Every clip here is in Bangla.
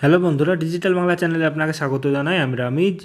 হ্যালো বন্ধুরা ডিজিটাল বাংলা চ্যানেলে আপনাকে স্বাগত জানাই আমি রামিজ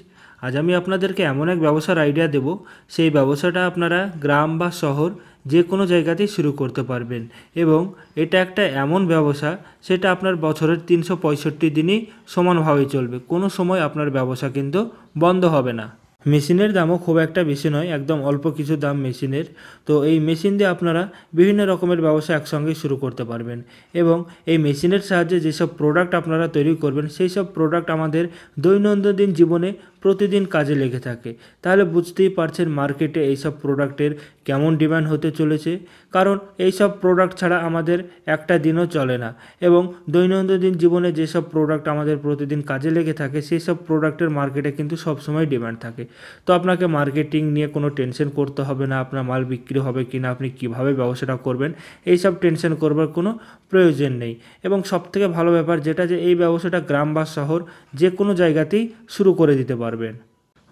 আজ আমি আপনাদেরকে এমন এক ব্যবসার আইডিয়া দেব সেই ব্যবসাটা আপনারা গ্রাম বা শহর যে কোনো জায়গাতেই শুরু করতে পারবেন এবং এটা একটা এমন ব্যবসা সেটা আপনার বছরের তিনশো পঁয়ষট্টি দিনই সমানভাবে চলবে কোনো সময় আপনার ব্যবসা কিন্তু বন্ধ হবে না মেশিনের দামও খুব একটা বেশি নয় একদম অল্প কিছু দাম মেশিনের তো এই মেশিন দিয়ে আপনারা বিভিন্ন রকমের ব্যবসা একসঙ্গে শুরু করতে পারবেন এবং এই মেশিনের সাহায্যে যেসব প্রোডাক্ট আপনারা তৈরি করবেন সেই সব প্রোডাক্ট আমাদের দৈনন্দিন জীবনে প্রতিদিন কাজে লেগে থাকে তাহলে বুঝতেই পারছেন মার্কেটে এইসব প্রোডাক্টের কেমন ডিমান্ড হতে চলেছে কারণ এইসব প্রোডাক্ট ছাড়া আমাদের একটা দিনও চলে না এবং দৈনন্দিন জীবনে যেসব প্রোডাক্ট আমাদের প্রতিদিন কাজে লেগে থাকে সেই সব প্রোডাক্টের মার্কেটে কিন্তু সবসময় ডিমান্ড থাকে তো আপনাকে মার্কেটিং নিয়ে কোনো টেনশন করতে হবে না আপনার মাল বিক্রি হবে কি না আপনি কীভাবে ব্যবসাটা করবেন এই সব টেনশন করবার কোনো প্রয়োজন নেই এবং সবথেকে ভালো ব্যাপার যেটা যে এই ব্যবসাটা গ্রাম বা শহর যে কোনো জায়গাতেই শুরু করে দিতে পারে পারবেন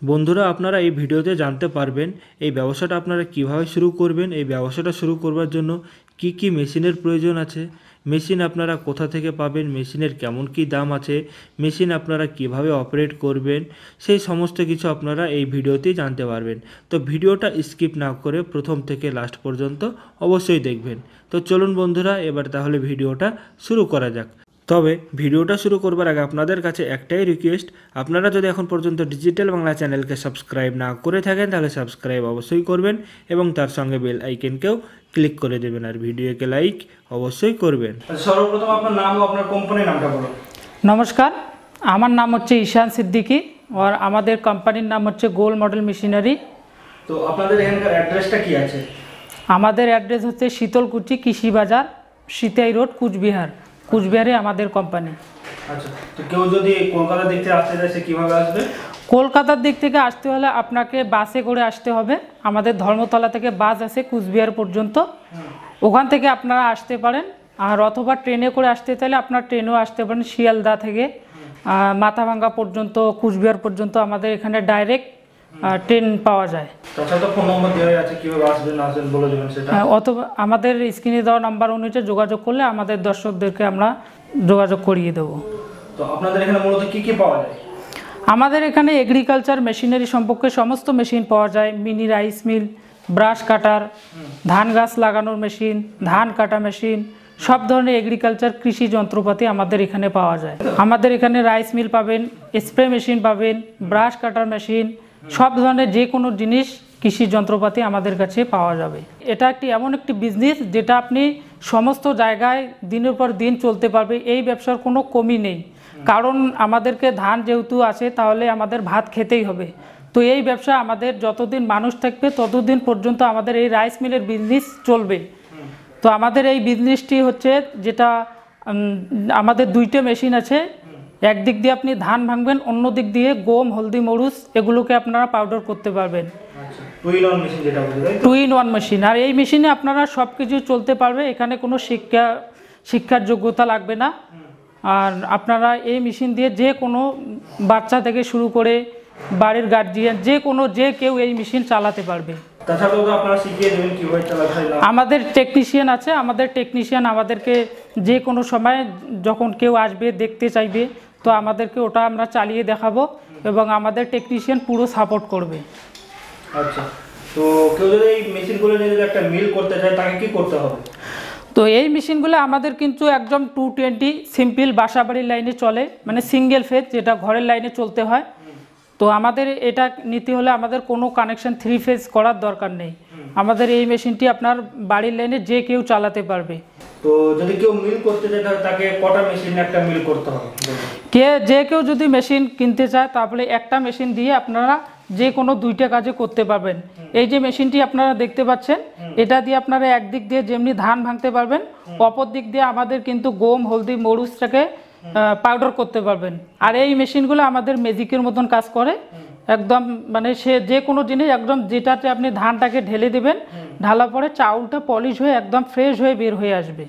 বন্ধুরা আপনারা এই ভিডিওতে জানতে পারবেন এই ব্যবসাটা আপনারা কিভাবে শুরু করবেন এই ব্যবসাটা শুরু করবার জন্য কি কি মেশিনের প্রয়োজন আছে মেশিন আপনারা কোথা থেকে পাবেন মেশিনের কেমন কি দাম আছে মেশিন আপনারা কিভাবে অপারেট করবেন সেই সমস্ত কিছু আপনারা এই ভিডিওতেই জানতে পারবেন তো ভিডিওটা স্কিপ না করে প্রথম থেকে লাস্ট পর্যন্ত অবশ্যই দেখবেন তো চলুন বন্ধুরা এবার তাহলে ভিডিওটা শুরু করা যাক তবে ভিডিওটা শুরু করবার আগে আপনাদের কাছে একটাই রিকোয়েস্ট আপনারা যদি এখন পর্যন্ত ডিজিটাল বাংলা চ্যানেলকে সাবস্ক্রাইব না করে থাকেন তাহলে সাবস্ক্রাইব অবশ্যই করবেন এবং তার সঙ্গে বেল আইকনকেও ক্লিক করে দেবেন আর ভিডিওকে লাইক অবশ্যই করবেন সর্বপ্রথম আপনার নাম ও আপনার কোম্পানির নামটা বলুন নমস্কার আমার নাম হচ্ছে ঈশান সিদ্দিকি আর আমাদের কোম্পানির নাম হচ্ছে গোল মডেল মেশিনারি তো আপনাদের এখানকার অ্যাড্রেসটা কি আছে আমাদের অ্যাড্রেস হচ্ছে শীতলকুচি কৃষি বাজার সিতাই রোড কুচবিহার কুচবিহারে আমাদের আচ্ছা, কোম্পানি কলকাতার দিক থেকে আসতে হলে আপনাকে বাসে করে আসতে হবে আমাদের ধর্মতলা থেকে বাস আছে কুচবিহার পর্যন্ত ওখান থেকে আপনারা আসতে পারেন আর অথবা ট্রেনে করে আসতে চাইলে আপনার ট্রেনেও আসতে পারেন শিয়ালদা থেকে মাথাভাঙ্গা পর্যন্ত কুচবিহার পর্যন্ত আমাদের এখানে ডাইরেক্ট ট্রেন পাওয়া যায় অথবা হ্যাঁ, আমাদের স্ক্রিনে দেওয়া নাম্বার অনুযায়ী যোগাযোগ করলে আমাদের দর্শকদেরকে আমরা যোগাযোগ করিয়ে দেবো আমাদের এখানে এগ্রিকালচার মেশিনারি সম্পর্কে সমস্ত মেশিন পাওয়া যায় mini rice mill brush cutter ধান গাছ লাগানোর মেশিন ধান কাটা মেশিন সব ধরনের এগ্রিকালচার কৃষি যন্ত্রপাতি আমাদের এখানে পাওয়া যায় আমাদের এখানে রাইস মিল পাবেন স্প্রে মেশিন পাবেন ব্রাশ কাটার মেশিন সব ধরনের যে কোনো জিনিস কৃষি যন্ত্রপাতি আমাদের কাছে পাওয়া যাবে এটা একটি এমন একটি বিজনেস যেটা আপনি সমস্ত জায়গায় দিনের পর দিন চলতে পারবে এই ব্যবসার কোনো কমি নেই কারণ আমাদেরকে ধান যেহেতু আছে তাহলে আমাদের ভাত খেতেই হবে তো এই ব্যবসা আমাদের যতদিন মানুষ থাকবে ততদিন পর্যন্ত আমাদের এই রাইস মিলের বিজনেস চলবে তো আমাদের এই বিজনেসটি হচ্ছে যেটা আমাদের দুইটা মেশিন আছে একদিক দিয়ে আপনি ধান ভাঙবেন অন্য দিক দিয়ে গম হলদি মরুচ এগুলোকে আপনারা পাউডার করতে পারবেন টু ইন ওয়ান মেশিন আর এই মেশিনে আপনারা সব কিছু চলতে পারবে এখানে কোনো শিক্ষা শিক্ষার যোগ্যতা লাগবে না আর আপনারা এই মেশিন দিয়ে যে কোনো বাচ্চা থেকে শুরু করে বাড়ির গার্জিয়ান যে কোনো যে কেউ এই মেশিন চালাতে পারবে আমাদের টেকনিশিয়ান আছে আমাদের টেকনিশিয়ান আমাদেরকে যে কোনো সময় যখন কেউ আসবে দেখতে চাইবে তো আমাদেরকে ওটা আমরা চালিয়ে দেখাবো এবং আমাদের টেকনিশিয়ান পুরো সাপোর্ট করবে আচ্ছা তো এই মেশিনগুলো তো এই মেশিনগুলো আমাদের কিন্তু একদম টু টোয়েন্টি সিম্পল বাসাবাড়ির লাইনে চলে মানে সিঙ্গেল ফেজ যেটা ঘরের লাইনে চলতে হয় তো আমাদের এটা নিতে হলে আমাদের কোনো কানেকশন থ্রি ফেজ করার দরকার নেই আমাদের এই মেশিনটি আপনার বাড়ির লাইনে যে কেউ চালাতে পারবে তো যদি কেউ মিল করতে চায় তাকে কটা মেশিন একটা মিল করতে হবে কে যে কেউ যদি মেশিন কিনতে চায় তাহলে একটা মেশিন দিয়ে আপনারা যে কোনো দুইটা কাজে করতে পারবেন এই যে মেশিনটি আপনারা দেখতে পাচ্ছেন এটা দিয়ে আপনারা একদিক দিয়ে যেমনি ধান ভাঙতে পারবেন অপর দিক দিয়ে আমাদের কিন্তু গম হলদি মরুচটাকে পাউডার করতে পারবেন আর এই মেশিনগুলো আমাদের মেজিকের মতন কাজ করে একদম মানে সে যে কোনো জিনিস একদম যেটাতে আপনি ধানটাকে ঢেলে দেবেন ঢালা পরে চাউলটা পলিশ হয়ে একদম ফ্রেশ হয়ে বের হয়ে আসবে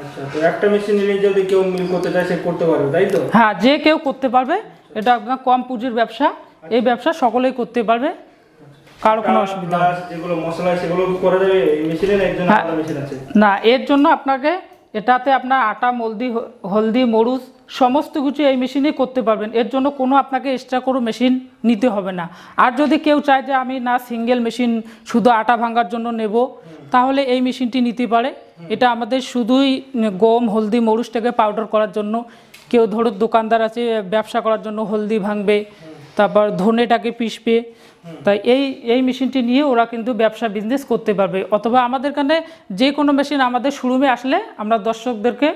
আচ্ছা, হ্যাঁ যে কেউ করতে পারবে এটা আপনার কম পুঁজির ব্যবসা এই ব্যবসা সকলেই করতে পারবে কারো কোনো অসুবিধা হ্যাঁ, না এর জন্য আপনাকে এটাতে আপনার আটা মলদি হলদি মরুচ সমস্ত কিছু এই মেশিনে করতে পারবেন এর জন্য কোনো আপনাকে এক্সট্রা কোনো মেশিন নিতে হবে না আর যদি কেউ চায় যে আমি না সিঙ্গেল মেশিন শুধু আটা ভাঙার জন্য নেব তাহলে এই মেশিনটি নিতে পারে এটা আমাদের শুধুই গম হলদি মরুচটাকে পাউডার করার জন্য কেউ ধরো দোকানদার আছে ব্যবসা করার জন্য হলদি ভাঙবে তারপর ধনেটাকে পিষবে তাই এই এই মেশিনটি নিয়ে ওরা কিন্তু ব্যবসা বিজনেস করতে পারবে অথবা আমাদের কানে যে কোনো মেশিন আমাদের শোরুমে আসলে আমরা দর্শকদেরকে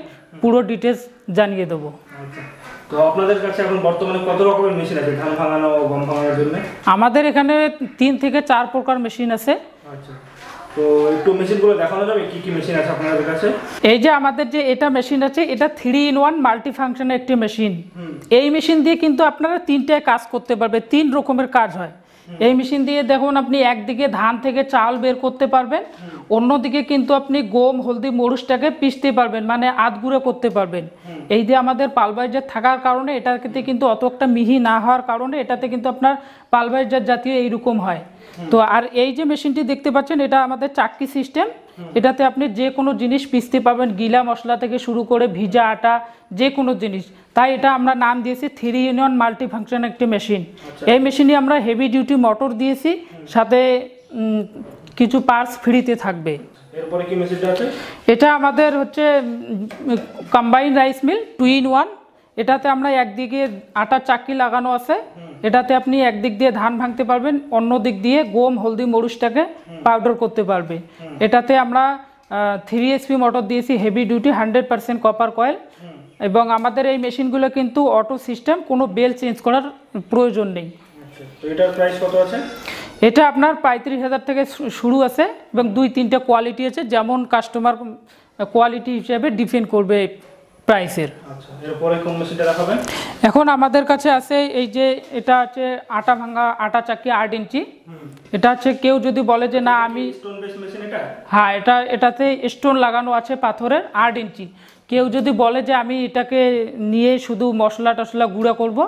পুরো ডিটেলস জানিয়ে দেবো আচ্ছা। তো আপনাদের কাছে এখন বর্তমানে কত রকমের মেশিন আছে ধান ভাঙানো গম ভাঙানোর জন্য আমাদের এখানে তিন থেকে চার প্রকার মেশিন আছে আচ্ছা। এই যে আমাদের যে এটা মেশিন আছে এটা থ্রি ইন ওয়ান মাল্টি ফাংশনের একটি মেশিন এই মেশিন দিয়ে কিন্তু আপনারা তিনটে কাজ করতে পারবে তিন রকমের কাজ হয় এই মেশিন দিয়ে দেখুন আপনি একদিকে ধান থেকে চাল বের করতে পারবেন অন্যদিকে কিন্তু আপনি গম হলদি মরুচটাকে পিষতে পারবেন মানে আধগুড়ো করতে পারবেন এই যে আমাদের পালবাইজার থাকার কারণে এটাতে কিন্তু অত একটা মিহি না হওয়ার কারণে এটাতে কিন্তু আপনার পালবাইজার জাতীয় এইরকম হয় তো আর এই যে মেশিনটি দেখতে পাচ্ছেন এটা আমাদের চাক্কি সিস্টেম এটাতে আপনি যে কোনো জিনিস পিষতে পাবেন গিলা মশলা থেকে শুরু করে ভিজা আটা যে কোনো জিনিস তাই এটা আমরা নাম দিয়েছি থ্রি ইউনিয়ন মাল্টিফাংশন একটি মেশিন আচ্ছা। এই মেশিনে আমরা হেভি ডিউটি মোটর দিয়েছি সাথে কিছু পার্স ফ্রিতে থাকবে এটা আমাদের হচ্ছে combine rice mill two in one এটাতে আমরা একদিকে আটার চাকি লাগানো আছে এটাতে আপনি একদিক দিয়ে ধান ভাঙতে পারবেন অন্য দিক দিয়ে গম হলদি মরুচটাকে পাউডার করতে পারবে এটাতে আমরা থ্রি এসপি মোটর দিয়েছি heavy duty hundred percent copper coil এবং আমাদের এই মেশিনগুলো কিন্তু অটো সিস্টেম কোনো বেল চেঞ্জ করার প্রয়োজন নেই এটা আপনার পঁয়ত্রিশ হাজার থেকে শুরু আছে এবং দুই তিনটা কোয়ালিটি আছে যেমন কাস্টমার কোয়ালিটি হিসেবে ডিফেন্ড করবে প্রাইসের আচ্ছা, এখন আমাদের কাছে আছে এই যে এটা আছে আটা ভাঙা আটা চাকি আট ইঞ্চি এটা হচ্ছে কেউ যদি বলে যে না আমি হ্যাঁ এটা এটাতে স্টোন লাগানো আছে পাথরের আট ইঞ্চি কেউ যদি বলে যে আমি এটাকে নিয়ে শুধু মশলা টশলা গুঁড়া করব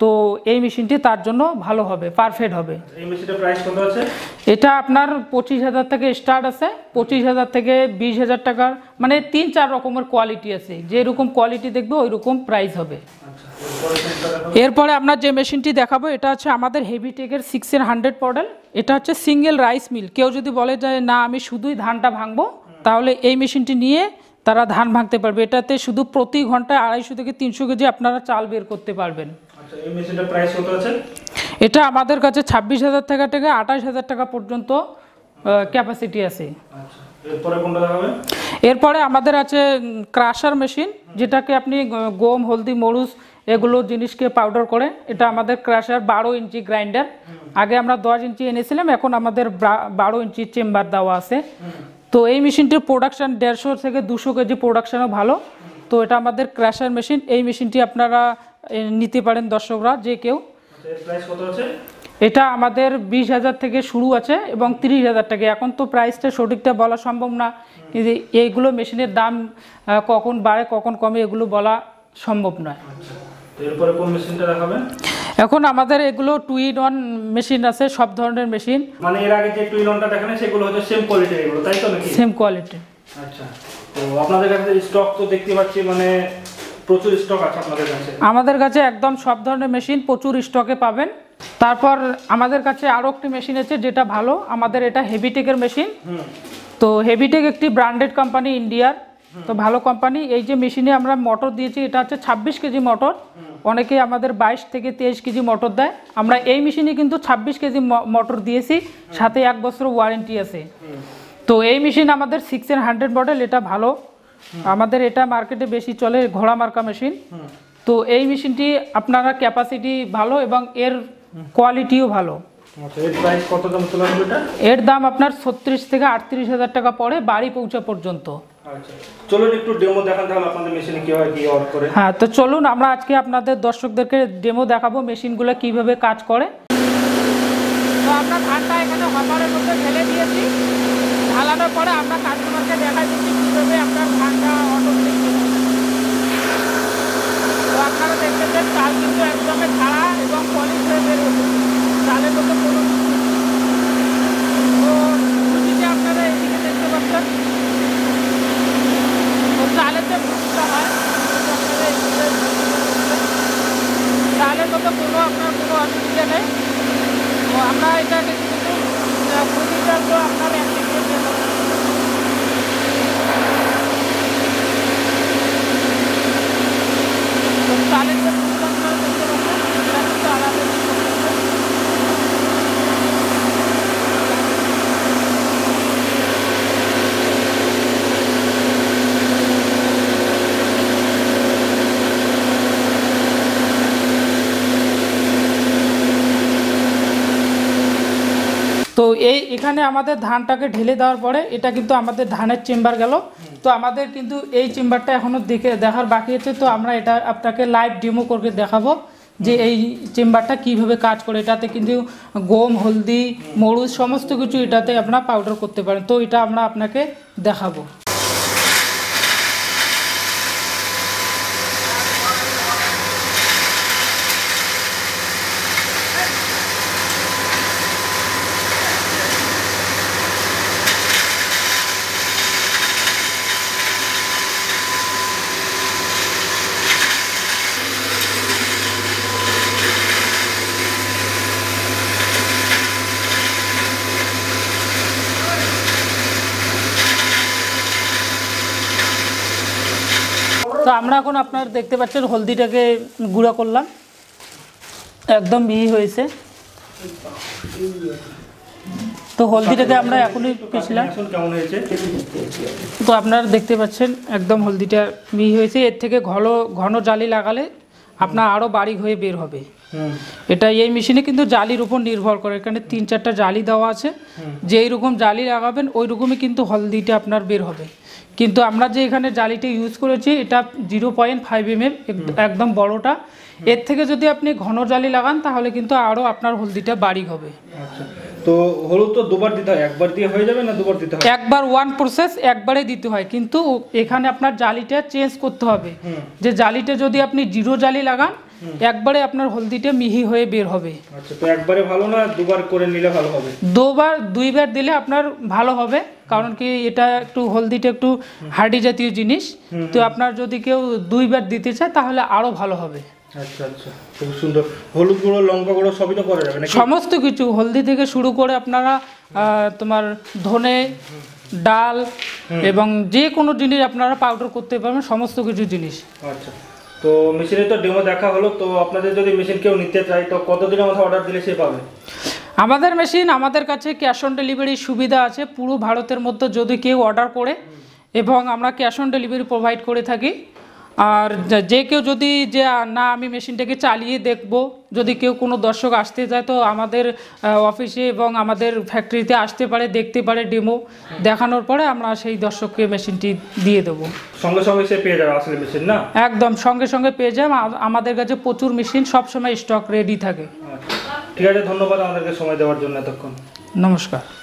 তো এই মেশিনটি তার জন্য ভালো হবে পারফেক্ট হবে এটা আপনার পঁচিশ হাজার থেকে স্টার্ট আছে পঁচিশ হাজার থেকে বিশ হাজার টাকার মানে তিন চার রকমের কোয়ালিটি আছে যেরকম কোয়ালিটি দেখবে ওই রকম প্রাইস হবে এরপরে আপনার যে মেশিনটি দেখাবো এটা হচ্ছে আমাদের হেভি টেকের সিক্সের হান্ড্রেড মডেল এটা হচ্ছে সিঙ্গেল রাইস মিল কেউ যদি বলে যে না আমি শুধুই ধানটা ভাঙবো তাহলে এই মেশিনটি নিয়ে তারা ধান ভাঙতে পারবে এটাতে শুধু প্রতি ঘন্টায় আড়াইশো থেকে তিনশো কেজি আপনারা চাল বের করতে পারবেন আচ্ছা, এটা আমাদের কাছে ছাব্বিশ হাজার টাকা থেকে আঠাশ হাজার টাকা পর্যন্ত ক্যাপাসিটি আছে আচ্ছা, এরপরে আমাদের আছে ক্রাশার মেশিন যেটাকে আপনি গম হলদি মরুচ এগুলো জিনিসকে পাউডার করে এটা আমাদের ক্রাশার বারো ইঞ্চি গ্রাইন্ডার আগে আমরা দশ ইঞ্চি এনেছিলাম এখন আমাদের বারো ইঞ্চি চেম্বার দেওয়া আছে তো এই মেশিনটির প্রোডাকশান দেড়শো থেকে দুশো কেজি প্রোডাকশানও ভালো তো এটা আমাদের ক্র্যাশার মেশিন এই মেশিনটি আপনারা নিতে পারেন দর্শকরা যে কেউ আচ্ছা, এটা আমাদের বিশ হাজার থেকে শুরু আছে এবং তিরিশ হাজার টাকা এখন তো প্রাইসটা সঠিকটা বলা সম্ভব না কিন্তু এইগুলো মেশিনের দাম কখন বাড়ে কখন কমে এগুলো বলা সম্ভব নয় আচ্ছা, এরপরে কোন মেশিনটা এখন আমাদের এগুলো টু ইন ওয়ান মেশিন আছে সব ধরনের মেশিন মানে এর আগে যে টু ইন ওয়ানটা দেখেন সেগুলো হচ্ছে সেম কোয়ালিটি এগুলো তাই তো নাকি সেম কোয়ালিটি আচ্ছা তো আপনাদের কাছে স্টক তো দেখতে পাচ্ছি মানে প্রচুর স্টক আছে আপনাদের কাছে আমাদের কাছে একদম সব ধরনের মেশিন প্রচুর স্টকে পাবেন তারপর আমাদের কাছে আরও একটি মেশিন আছে যেটা ভালো আমাদের এটা হেভিটেকের মেশিন তো হেভিটেক একটি ব্র্যান্ডেড কোম্পানি ইন্ডিয়ার তো ভালো কোম্পানি এই যে মেশিনে আমরা মোটর দিয়েছি এটা হচ্ছে ছাব্বিশ কেজি মোটর অনেকেই আমাদের বাইশ থেকে তেইশ কেজি মটর দেয় আমরা এই মেশিনে কিন্তু ২৬ কেজি মটর দিয়েছি সাথে এক বছর ওয়ারেন্টি আছে তো এই মেশিন আমাদের সিক্স হান্ড্রেড মডেল এটা ভালো আমাদের এটা মার্কেটে বেশি চলে ঘোড়া মার্কা মেশিন তো এই মেশিনটি আপনারা ক্যাপাসিটি ভালো এবং এর কোয়ালিটিও ভালো আচ্ছা, এর দাম আপনার ছত্রিশ থেকে আটত্রিশ হাজার টাকা পড়ে বাড়ি পৌঁছা পর্যন্ত আচ্ছা। চলুন হ্যাঁ তো চলুন আমরা আজকে আপনাদের দর্শকদেরকে ডেমো দেখাবো মেশিনগুলো কিভাবে কাজ করে তো আমরা ধানটা এখানে হপারের মধ্যে ঢেলে দিয়েছি ঢালানোর পরে আমরা কাস্টমারকে দেখা দিচ্ছি কীভাবে আপনার ধানটা অটো তো আপনারা দেখতেছেন চাল কিন্তু একদমই ছাড়া এবং পলিশ হয়ে বেরিয়েছে চালের মধ্যে কোনো তো আপনারা এদিকে দেখতে পাচ্ছেন তাহলে তো তাহলে তো কোনো আপনার কোনো অসুবিধা নেই তো আমরা এটাকে কিন্তু তো আপনার তাহলে তো আপনারা দেখতে আলাদা এখানে আমাদের ধানটাকে ঢেলে দেওয়ার পরে এটা কিন্তু আমাদের ধানের চেম্বার গেল তো আমাদের কিন্তু এই চেম্বারটা এখনও দেখে দেখার বাকি আছে তো আমরা এটা আপনাকে লাইভ ডেমো করে দেখাবো যে এই চেম্বারটা কিভাবে কাজ করে এটাতে কিন্তু গম হলদি মরুচ সমস্ত কিছু এটাতে আপনারা পাউডার করতে পারেন তো এটা আমরা আপনাকে দেখাবো তো আমরা এখন আপনার দেখতে পাচ্ছেন হলদিটাকে গুঁড়া করলাম একদম মিহি হয়েছে তো হলদিটাকে আমরা এখনই পিছলাম তো আপনারা দেখতে পাচ্ছেন একদম হলদিটা মিহি হয়েছে এর থেকে ঘন ঘন জালি লাগালে আপনার আরও বাড়ি হয়ে বের হবে এটা এই মেশিনে কিন্তু জালির উপর নির্ভর করে এখানে তিন চারটা জালি দেওয়া আছে যেই রকম জালি লাগাবেন ওই রকমই কিন্তু হলদিটা আপনার বের হবে কিন্তু আমরা যে এখানে জালিটি ইউজ করেছি এটা জিরো পয়েন্ট ফাইভ এম একদম বড়টা এর থেকে যদি আপনি ঘন জালি লাগান তাহলে কিন্তু আরও আপনার হলদিটা বাড়ি হবে আচ্ছা। তো হলুদ তো দুবার দিতে হয় একবার দিয়ে হয়ে যাবে না দুবার দিতে হয় একবার ওয়ান প্রসেস একবারে দিতে হয় কিন্তু এখানে আপনার জালিটা চেঞ্জ করতে হবে যে জালিটা যদি আপনি জিরো জালি লাগান একবারে আপনার হলদিটা মিহি হয়ে বের আচ্ছা, হবে দুবার দুইবার দিলে আপনার ভালো হবে কারণ কি এটা একটু হলদিটা একটু হাডি জাতীয় জিনিস তো আপনার যদি কেউ দুইবার দিতে চায় তাহলে আরও ভালো হবে আচ্ছা, আচ্ছা, সমস্ত কিছু হলদি থেকে শুরু করে আপনারা তোমার ধনে ডাল এবং যে কোনো জিনিস আপনারা পাউডার করতে পারবেন সমস্ত কিছু জিনিস আচ্ছা তো মেশিনের তো ডেমো দেখা হলো তো আপনাদের যদি মেশিন কেউ নিতে চায় তো কতদিনের মধ্যে অর্ডার দিলে সে পাবে আমাদের মেশিন আমাদের কাছে ক্যাশ অন ডেলিভারির সুবিধা আছে পুরো ভারতের মধ্যে যদি কেউ অর্ডার করে এবং আমরা ক্যাশ অন ডেলিভারি প্রোভাইড করে থাকি আর যে কেউ যদি যে না আমি মেশিনটাকে চালিয়ে দেখব যদি কেউ কোনো দর্শক আসতে যায় তো আমাদের অফিসে এবং আমাদের ফ্যাক্টরিতে আসতে পারে দেখতে পারে ডেমো দেখানোর পরে আমরা সেই দর্শককে মেশিনটি দিয়ে দেবো সঙ্গে সঙ্গে সে পেয়ে যাবে আসলে মেশিন না একদম সঙ্গে সঙ্গে পেয়ে যাবে আমাদের কাছে প্রচুর মেশিন সবসময় স্টক রেডি থাকে আচ্ছা। ঠিক আছে ধন্যবাদ আমাদেরকে সময় দেওয়ার জন্য এতক্ষণ নমস্কার